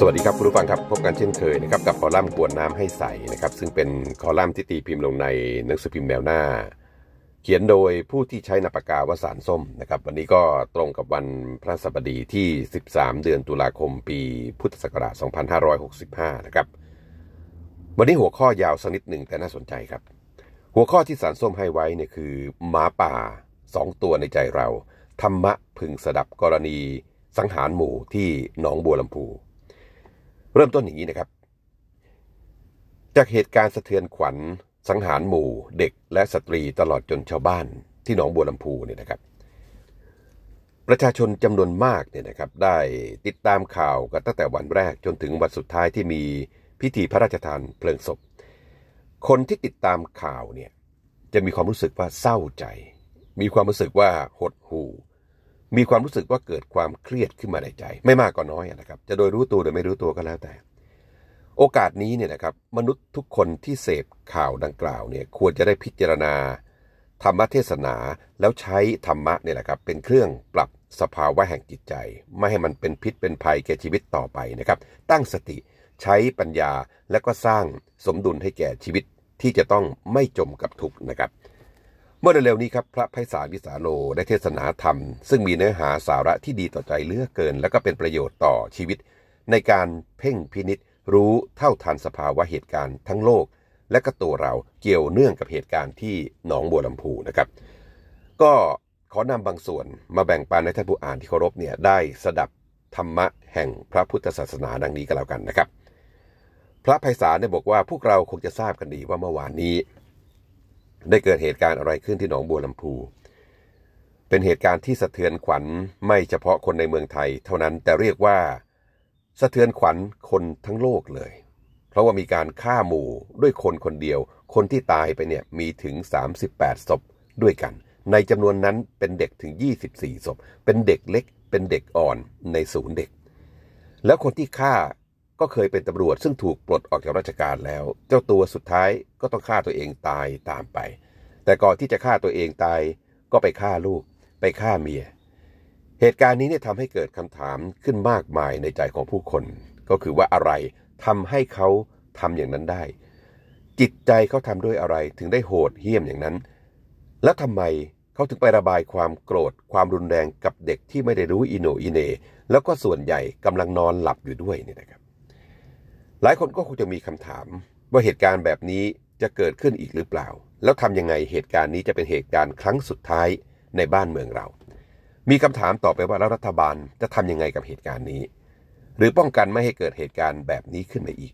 สวัสดีครับคุณผู้ฟังครับพบกันเช่นเคยนะครับกับคอลัมน์กวนน้ำให้ใสนะครับซึ่งเป็นคอลัมน์ที่ตีพิมพ์ลงในหนังสือพิมพ์แนวหน้า เขียนโดยผู้ที่ใช้นาปากาวสารส้มนะครับ วันนี้ก็ตรงกับวันพระสัปดีที่ 13 เดือนตุลาคมปีพุทธศักราช2565 นะครับ วันนี้หัวข้อยาวสักนิดหนึ่งแต่น่าสนใจครับ หัวข้อที่สารส้มให้ไว้เนี่ยคือหมาป่าสองตัวในใจเราธรรมะพึงสดับกรณีสังหารหมู่ที่หนองบัวลำพูเริ่มต้นอย่างนี้นะครับจากเหตุการณ์สะเทือนขวัญ สังหารหมู่ เด็กและสตรีตลอดจนชาวบ้าน ที่หนองบัวลำพูเนี่ยนะครับ ประชาชนจำนวนมากเนี่ยนะครับได้ติดตามข่าวกันตั้งแต่วันแรกจนถึงวันสุดท้ายที่มีพิธีพระราชทานเพลิงศพ คนที่ติดตามข่าวเนี่ยจะมีความรู้สึกว่าเศร้าใจ มีความรู้สึกว่าหดหู่มีความรู้สึกว่าเกิดความเครียดขึ้นมาในใจ ไม่มากก็น้อยนะครับ จะโดยรู้ตัวหรือไม่รู้ตัวก็แล้วแต่ โอกาสนี้เนี่ยนะครับ มนุษย์ทุกคนที่เสพข่าวดังกล่าวเนี่ย ควรจะได้พิจารณา ธรรมเทศนาแล้วใช้ธรรมะเนี่ยแหละครับ เป็นเครื่องปรับสภาวะแห่งจิตใจ ไม่ให้มันเป็นพิษเป็นภัยแก่ชีวิตต่อไปนะครับ ตั้งสติใช้ปัญญาและก็สร้างสมดุลให้แก่ชีวิตที่จะต้องไม่จมกับทุกข์นะครับเมื่อเร็วๆนี้ครับพระไพศาลวิสาโลได้เทศนาธรรม ซึ่งมีเนื้อหาสาระที่ดีต่อใจเลือกเกิน และก็เป็นประโยชน์ต่อชีวิต ในการเพ่งพินิษรู้เท่าทันสภาวะเหตุการณ์ทั้งโลก และก็ตัวเราเกี่ยวเนื่องกับเหตุการณ์ที่หนองบัวลำพูนะครับ ก็ขอนำบางส่วนมาแบ่งปันให้ท่านผู้อ่านที่เคารพเนี่ยได้สดับธรรมะแห่งพระพุทธศาสนาดังนี้ก็แล้วกันนะครับ พระไพศาลเนี่ยบอกว่าพวกเราคงจะทราบกันดีว่าเมื่อวานนี้ได้เกิดเหตุการณ์อะไรขึ้นที่หนองบัวลำพู เป็นเหตุการณ์ที่สะเทือนขวัญไม่เฉพาะคนในเมืองไทยเท่านั้นแต่เรียกว่าสะเทือนขวัญคนทั้งโลกเลย เพราะว่ามีการฆ่าหมู่ด้วยคนคนเดียว คนที่ตายไปเนี่ยมีถึง 38ศพด้วยกัน ในจำนวนนั้นเป็นเด็กถึง 24ศพ เป็นเด็กเล็ก เป็นเด็กอ่อนในศูนย์เด็ก แล้วคนที่ฆ่าก็เคยเป็นตำรวจซึ่งถูกปลดออกจากราชการแล้ว เจ้าตัวสุดท้ายก็ต้องฆ่าตัวเองตายตามไป แต่ก่อนที่จะฆ่าตัวเองตายก็ไปฆ่าลูก ไปฆ่าเมีย เหตุการณ์นี้เนี่ยทำให้เกิดคำถามขึ้นมากมายในใจของผู้คน ก็คือว่าอะไรทำให้เขาทำอย่างนั้นได้ จิตใจเขาทำด้วยอะไรถึงได้โหดเหี้ยมอย่างนั้น แล้วทำไมเขาถึงไประบายความโกรธความรุนแรงกับเด็กที่ไม่ได้รู้อิโนอิเนแล้วก็ส่วนใหญ่กำลังนอนหลับอยู่ด้วยนี่นะครับหลายคนก็คงจะมีคำถาม ว่าเหตุการณ์แบบนี้จะเกิดขึ้นอีกหรือเปล่า แล้วทำยังไงเหตุการณ์นี้จะเป็นเหตุการณ์ครั้งสุดท้ายในบ้านเมืองเรา มีคำถามต่อไปว่าแล้วรัฐบาล จะทำยังไงกับเหตุการณ์นี้ หรือป้องกันไม่ให้เกิดเหตุการณ์แบบนี้ขึ้นมาอีก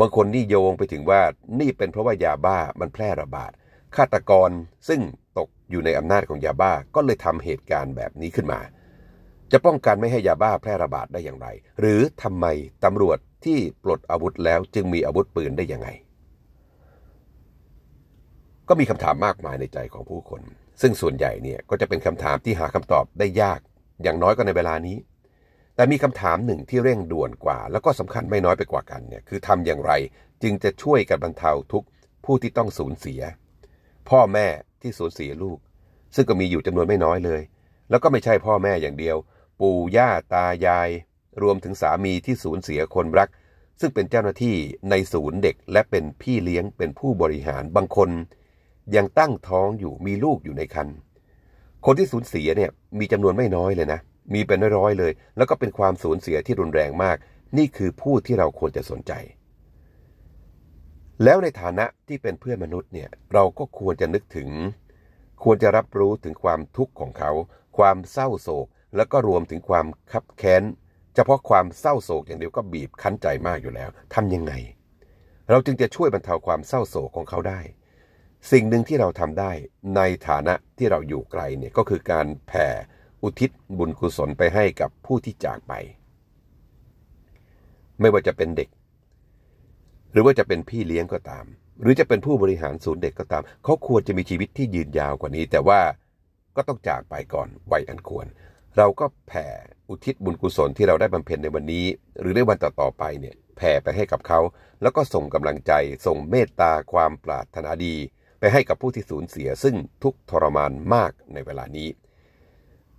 บางคนนี่โยงไปถึงว่านี่เป็นเพราะว่ายาบ้ามันแพร่ระบาดฆาตกรซึ่งตกอยู่ในอำนาจของยาบ้าก็เลยทำเหตุการณ์แบบนี้ขึ้นมาจะป้องกันไม่ให้ยาบ้าแพร่ระบาดได้อย่างไร หรือทำไมตำรวจที่ปลดอาวุธแล้ว จึงมีอาวุธปืนได้ยังไงก็มีคำถามมากมายในใจของผู้คน ซึ่งส่วนใหญ่เนี่ย ก็จะเป็นคำถามที่หาคำตอบได้ยาก อย่างน้อยก็ในเวลานี้ แต่มีคำถามหนึ่งที่เร่งด่วนกว่า แล้วก็สำคัญไม่น้อยไปกว่ากันเนี่ยคือทำอย่างไรจึงจะช่วยกันบรรเทาทุกผู้ที่ต้องสูญเสีย พ่อแม่ที่สูญเสียลูก ซึ่งก็มีอยู่จำนวนไม่น้อยเลย แล้วก็ไม่ใช่พ่อแม่อย่างเดียวปู่ย่าตายาย รวมถึงสามีที่สูญเสียคนรัก ซึ่งเป็นเจ้าหน้าที่ในศูนย์เด็กและเป็นพี่เลี้ยงเป็นผู้บริหารบางคน ยังตั้งท้องอยู่มีลูกอยู่ในครรภ์คนที่สูญเสียเนี่ยมีจำนวนไม่น้อยเลยนะ มีเป็นร้อยเลย แล้วก็เป็นความสูญเสียที่รุนแรงมาก นี่คือผู้ที่เราควรจะสนใจ แล้วในฐานะที่เป็นเพื่อนมนุษย์เนี่ยเราก็ควรจะนึกถึง ควรจะรับรู้ถึงความทุกข์ของเขา ความเศร้าโศกแล้วก็รวมถึงความคับแค้นเฉพาะความเศร้าโศกอย่างเดียวก็บีบคั้นใจมากอยู่แล้ว ทํำยังไง เราจึงจะช่วยบรรเทาความเศร้าโศกของเขาได้ สิ่งหนึ่งที่เราทำได้ในฐานะที่เราอยู่ไกลเนี่ยก็คือการแผ่อุทิศบุญกุศลไปให้กับผู้ที่จากไป ไม่ว่าจะเป็นเด็ก หรือว่าจะเป็นพี่เลี้ยงก็ตาม หรือจะเป็นผู้บริหารศูนย์เด็กก็ตาม เขาควรจะมีชีวิตที่ยืนยาวกว่านี้ แต่ว่าก็ต้องจากไปก่อนวัยอันควรเราก็แผ่อุทิศบุญกุศลที่เราได้บำเพ็ญในวันนี้ หรือในวันต่อๆ ไปเนี่ย แผ่ไปให้กับเขา แล้วก็ส่งกำลังใจส่งเมตตาความปรารถนาดี ไปให้กับผู้ที่สูญเสียซึ่งทุกทรมานมากในเวลานี้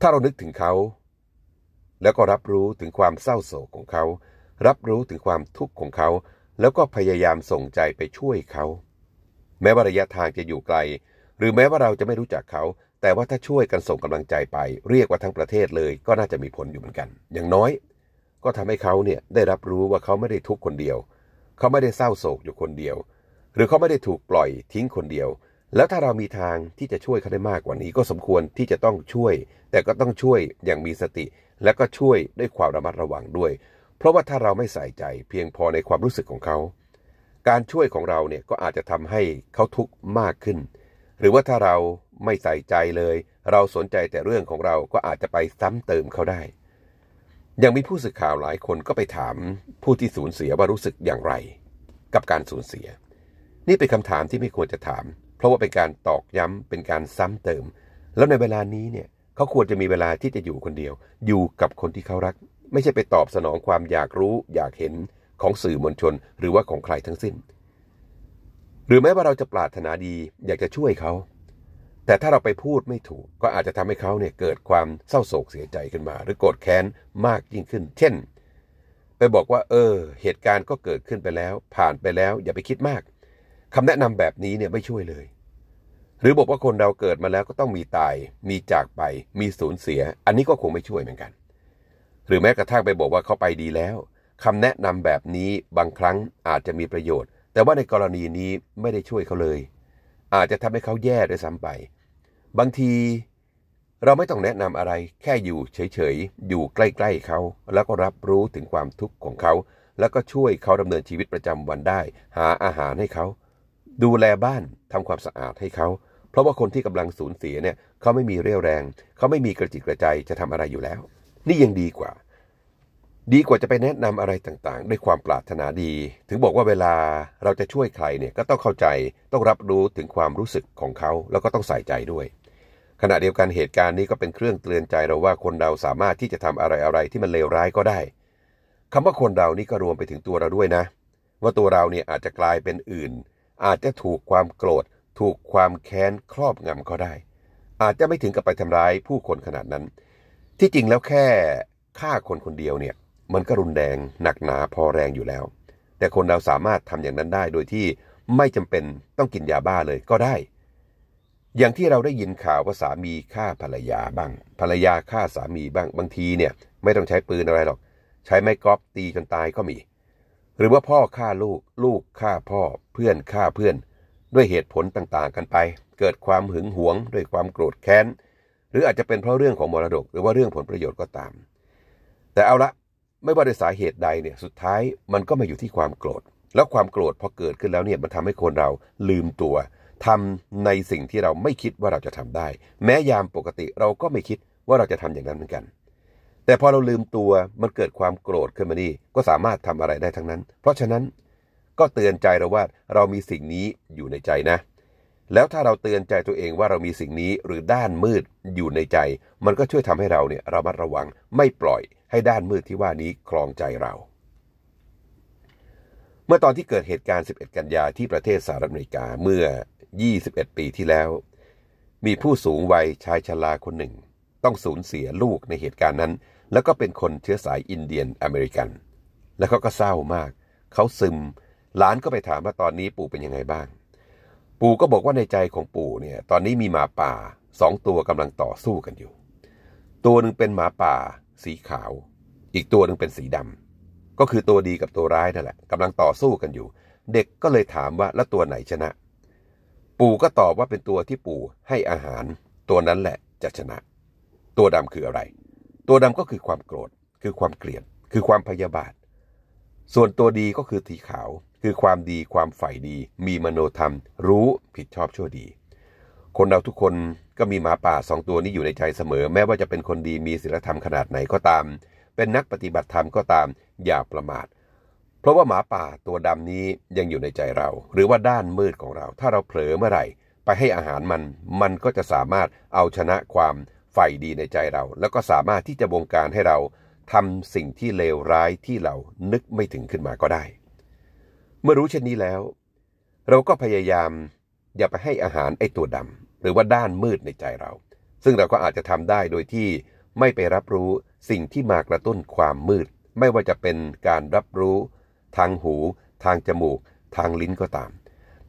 ถ้าเรานึกถึงเขา แล้วก็รับรู้ถึงความเศร้าโศกของเขา รับรู้ถึงความทุกข์ของเขา แล้วก็พยายามส่งใจไปช่วยเขา แม้ว่าระยะทางจะอยู่ไกล หรือแม้ว่าเราจะไม่รู้จักเขาแต่ว่าถ้าช่วยกันส่งกำลังใจไป เรียกว่าทั้งประเทศเลยก็น่าจะมีผลอยู่เหมือนกัน อย่างน้อย ก็ทำให้เขาเนี่ยได้รับรู้ว่าเขาไม่ได้ทุกคนเดียวเขาไม่ได้เศร้าโศกอยู่คนเดียว หรือเขาไม่ได้ถูกปล่อยทิ้งคนเดียว แล้วถ้าเรามีทางที่จะช่วยเขาได้มากกว่านี้ ก็สมควรที่จะต้องช่วย แต่ก็ต้องช่วยอย่างมีสติและก็ช่วยด้วยความระมัดระวังด้วย เพราะว่าถ้าเราไม่ใส่ใจเพียงพอในความรู้สึกของเขาการช่วยของเราเนี่ยก็อาจจะทำให้เขาทุกข์มากขึ้นหรือว่าถ้าเราไม่ใส่ใจเลย เราสนใจแต่เรื่องของเราก็อาจจะไปซ้ำเติมเขาได้ ยังมีผู้สื่อข่าวหลายคนก็ไปถามผู้ที่สูญเสียว่ารู้สึกอย่างไร กับการสูญเสีย นี่เป็นคำถามที่ไม่ควรจะถาม เพราะว่าเป็นการตอกย้ำเป็นการซ้ำเติม แล้วในเวลานี้เนี่ยเขาควรจะมีเวลาที่จะอยู่คนเดียว อยู่กับคนที่เขารัก ไม่ใช่ไปตอบสนองความอยากรู้ อยากเห็นของสื่อมวลชนหรือว่าของใครทั้งสิ้นหรือแม้ว่าเราจะปรารถนาดี อยากจะช่วยเขา แต่ถ้าเราไปพูดไม่ถูก ก็อาจจะทำให้เขาเนี่ยเกิดความเศร้าโศกเสียใจขึ้นมา หรือโกรธแค้นมากยิ่งขึ้น เช่น ไปบอกว่า เออ เหตุการณ์ก็เกิดขึ้นไปแล้ว ผ่านไปแล้วอย่าไปคิดมาก คำแนะนำแบบนี้เนี่ยไม่ช่วยเลย หรือบอกว่าคนเราเกิดมาแล้วก็ต้องมีตายมีจากไปมีสูญเสีย อันนี้ก็คงไม่ช่วยเหมือนกัน หรือแม้กระทั่งไปบอกว่าเขาไปดีแล้วคำแนะนำแบบนี้บางครั้งอาจจะมีประโยชน์แต่ว่าในกรณีนี้ไม่ได้ช่วยเขาเลย อาจจะทำให้เขาแย่ด้วยซ้าไป บางทีเราไม่ต้องแนะนำอะไรแค่อยู่เฉยๆอยู่ใกล้ ๆเขา แล้วก็รับรู้ถึงความทุกข์ของเขา แล้วก็ช่วยเขาดำเนินชีวิตประจำวันได้ หาอาหารให้เขา ดูแลบ้านทำความสะอาดให้เขา เพราะว่าคนที่กำลังสูญเสียเนี่ยเขาไม่มีเรี่ยวแรง เขาไม่มีกระจิกกระใจจะทำอะไรอยู่แล้ว นี่ยังดีกว่าดีกว่าจะไปแนะนำอะไรต่างๆ ด้วยความปรารถนาดี ถึงบอกว่าเวลาเราจะช่วยใครเนี่ยก็ต้องเข้าใจ ต้องรับรู้ถึงความรู้สึกของเขา แล้วก็ต้องใส่ใจด้วย ขณะเดียวกันเหตุการณ์นี้ก็เป็นเครื่องเตือนใจเราว่าคนเราสามารถที่จะทำอะไรๆ ที่มันเลวร้ายก็ได้ คำว่าคนเรานี่ก็รวมไปถึงตัวเราด้วยนะ ว่าตัวเราเนี่ยอาจจะกลายเป็นอื่น อาจจะถูกความโกรธ ถูกความแค้นครอบงำก็ได้ อาจจะไม่ถึงกับไปทำร้ายผู้คนขนาดนั้น ที่จริงแล้วแค่ฆ่าคนคนเดียวเนี่ยมันก็รุนแรงหนักหนาพอแรงอยู่แล้ว แต่คนเราสามารถทำอย่างนั้นได้ โดยที่ไม่จำเป็นต้องกินยาบ้าเลยก็ได้ อย่างที่เราได้ยินข่าวว่าสามีฆ่าภรรยาบ้าง ภรรยาฆ่าสามีบ้าง บางทีเนี่ยไม่ต้องใช้ปืนอะไรหรอก ใช้ไม้กอล์ฟตีจนตายก็มี หรือว่าพ่อฆ่าลูกลูกฆ่าพ่อเพื่อนฆ่าเพื่อน ด้วยเหตุผลต่างๆกันไป เกิดความหึงหวง ด้วยความโกรธแค้น หรืออาจจะเป็นเพราะเรื่องของมรดก หรือว่าเรื่องผลประโยชน์ก็ตาม แต่เอาละไม่ว่าด้วยสาเหตุใดเนี่ยสุดท้ายมันก็มาอยู่ที่ความโกรธ แล้วความโกรธพอเกิดขึ้นแล้วเนี่ยมันทำให้คนเราลืมตัว ทำในสิ่งที่เราไม่คิดว่าเราจะทำได้ แม้ยามปกติเราก็ไม่คิดว่าเราจะทำอย่างนั้นเหมือนกัน แต่พอเราลืมตัวมันเกิดความโกรธขึ้นมานี่ก็สามารถทำอะไรได้ทั้งนั้น เพราะฉะนั้นก็เตือนใจเราว่าเรามีสิ่งนี้อยู่ในใจนะแล้วถ้าเราเตือนใจตัวเองว่าเรามีสิ่งนี้หรือด้านมืดอยู่ในใจ มันก็ช่วยทำให้เราเนี่ยระมัดระวังไม่ปล่อยให้ด้านมืดที่ว่านี้คลองใจเรา เมื่อตอนที่เกิดเหตุการณ์ 11 กันยาที่ประเทศสหรัฐอเมริกาเมื่อ 21 ปีที่แล้ว มีผู้สูงวัยชายชราคนหนึ่ง ต้องสูญเสียลูกในเหตุการณ์นั้น แล้วก็เป็นคนเชื้อสายอินเดียนอเมริกัน แล้วเขาก็เศร้ามาก เขาซึมหลานก็ไปถามว่าตอนนี้ปู่เป็นยังไงบ้างปู่ก็บอกว่าในใจของปู่เนี่ยตอนนี้มีหมาป่าสองตัวกำลังต่อสู้กันอยู่ตัวหนึ่งเป็นหมาป่า สีขาว อีกตัวหนึ่งเป็นสีดำก็คือตัวดีกับตัวร้ายนั่นแหละกำลังต่อสู้กันอยู่ เด็กก็เลยถามว่าแล้วตัวไหนชนะ ปู่ก็ตอบว่าเป็นตัวที่ปู่ให้อาหารตัวนั้นแหละจะชนะ ตัวดำคืออะไร ตัวดำก็คือความโกรธคือความเกลียดคือความพยาบาทส่วนตัวดีก็คือสีขาวคือความดีความใฝ่ดี มีมโนธรรมรู้ผิดชอบชั่วดี คนเราทุกคนก็มีหมาป่าสองตัวนี้อยู่ในใจเสมอ แม้ว่าจะเป็นคนดีมีศีลธรรมขนาดไหนก็ตาม เป็นนักปฏิบัติธรรมก็ตามอย่าประมาทเพราะว่าหมาป่าตัวดำนี้ยังอยู่ในใจเรา หรือว่าด้านมืดของเรา ถ้าเราเผลอเมื่อไหร่ ไปให้อาหารมันมันก็จะสามารถเอาชนะความใฝ่ดีในใจเรา แล้วก็สามารถที่จะบงการให้เราทำสิ่งที่เลวร้ายที่เรานึกไม่ถึงขึ้นมาก็ได้เมื่อรู้เช่นนี้แล้ว เราก็พยายามอย่าไปให้อาหารไอ้ตัวดำหรือว่าด้านมืดในใจเรา ซึ่งเราก็อาจจะทำได้โดยที่ไม่ไปรับรู้สิ่งที่มากระตุ้นความมืด ไม่ว่าจะเป็นการรับรู้ทางหู ทางจมูก ทางลิ้นก็ตาม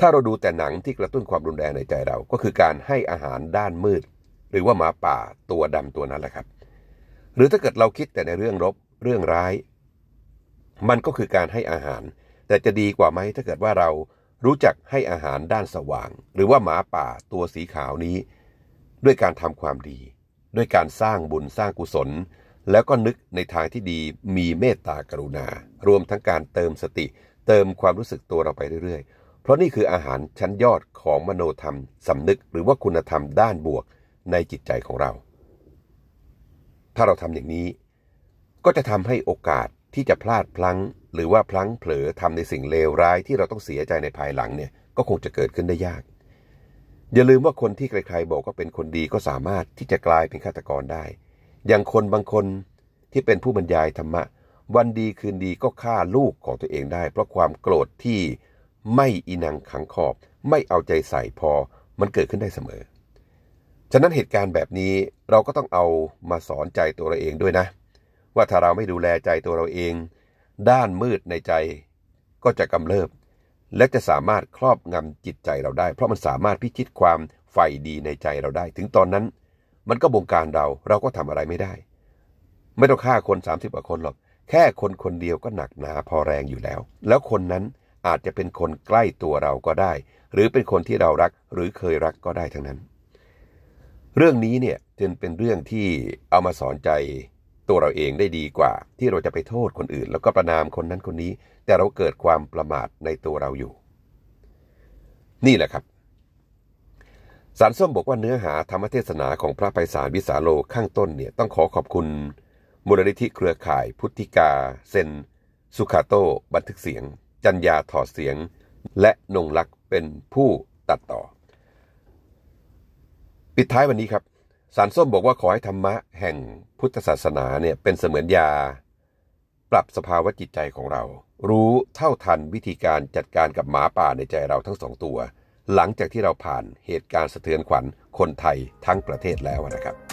ถ้าเราดูแต่หนังที่กระตุ้นความรุนแรงในใจเรา ก็คือการให้อาหารด้านมืด หรือว่าหมาป่าตัวดำตัวนั้นแหละครับ หรือถ้าเกิดเราคิดแต่ในเรื่องลบเรื่องร้าย มันก็คือการให้อาหารแต่จะดีกว่าไหมถ้าเกิดว่าเรารู้จักให้อาหารด้านสว่าง หรือว่าหมาป่าตัวสีขาวนี้ ด้วยการทำความดี ด้วยการสร้างบุญสร้างกุศลแล้วก็นึกในทางที่ดีมีเมตตากรุณา รวมทั้งการเติมสติ เติมความรู้สึกตัวเราไปเรื่อยๆ เพราะนี่คืออาหารชั้นยอดของมโนธรรมสำนึกหรือว่าคุณธรรมด้านบวกในจิตใจของเรา ถ้าเราทำอย่างนี้ ก็จะทำให้โอกาสที่จะพลาดพลั้งหรือว่าพลั้งเผลอทำในสิ่งเลวร้ายที่เราต้องเสียใจในภายหลังเนี่ยก็คงจะเกิดขึ้นได้ยาก อย่าลืมว่าคนที่ใครๆบอกว่าเป็นคนดีก็สามารถที่จะกลายเป็นฆาตกรได้ อย่างคนบางคนที่เป็นผู้บรรยายธรรมะวันดีคืนดีก็ฆ่าลูกของตัวเองได้ เพราะความโกรธที่ไม่อินังขังขอบไม่เอาใจใส่พอมันเกิดขึ้นได้เสมอ ฉะนั้นเหตุการณ์แบบนี้เราก็ต้องเอามาสอนใจตัวเราเองด้วยนะว่าถ้าเราไม่ดูแลใจตัวเราเอง ด้านมืดในใจ ก็จะกำเริบ และจะสามารถครอบงำจิตใจเราได้ เพราะมันสามารถพิชิตความไฟดีในใจเราได้ ถึงตอนนั้นมันก็บงการเราเราก็ทำอะไรไม่ได้ ไม่ต้องฆ่าคน 30กว่าคนหรอกแค่คนคนเดียวก็หนักหนาพอแรงอยู่แล้ว แล้วคนนั้นอาจจะเป็นคนใกล้ตัวเราก็ได้ หรือเป็นคนที่เรารักหรือเคยรักก็ได้ทั้งนั้น เรื่องนี้เนี่ยจึงเป็นเรื่องที่เอามาสอนใจตัวเราเองได้ดีกว่าที่เราจะไปโทษคนอื่น แล้วก็ประนามคนนั้นคนนี้ แต่เราเกิดความประมาทในตัวเราอยู่ นี่แหละครับ สารส้มบอกว่าเนื้อหาธรรมเทศนาของพระไพศาลวิสาโลข้างต้นเนี่ยต้องขอขอบคุณมูลนิธิเครือข่าย พุทธิกา เซนสุขาโต บันทึกเสียง จัญญาถอดเสียง และนงลักษ์เป็นผู้ตัดต่อปิดท้ายวันนี้ครับสารส้มบอกว่าขอให้ธรรมะแห่งพุทธศาสนาเนี่ยเป็นเสมือนยาปรับสภาวะจิตใจของเรา รู้เท่าทันวิธีการจัดการกับหมาป่าในใจเราทั้งสองตัว หลังจากที่เราผ่านเหตุการณ์สะเทือนขวัญคนไทยทั้งประเทศแล้วนะครับ